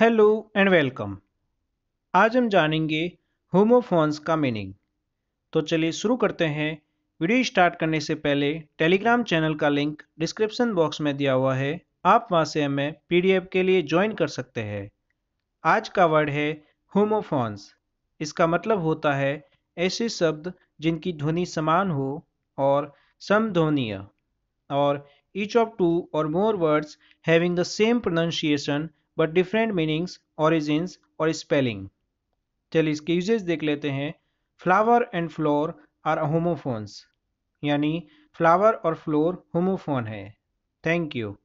hello and welcome आज हम जानेंगे होमोफोन्स का मीनिंग तो चलिए शुरू करते हैं वीडियो स्टार्ट करने से पहले टेलीग्राम चैनल का लिंक डिस्क्रिप्शन बॉक्स में दिया हुआ है आप वहां से हमें पीडीएफ के लिए ज्वाइन कर सकते हैं आज का वर्ड है होमोफोन्स इसका मतलब होता है ऐसे शब्द जिनकी ध्वनि समान हो और समध्वनीय और each of two or more words having the same pronunciation but different meanings origin or spelling चलिए इसके यूजेज देख लेते हैं flower and floor are homophones यानी फ्लावर और फ्लोर होमोफोन है थैंक यू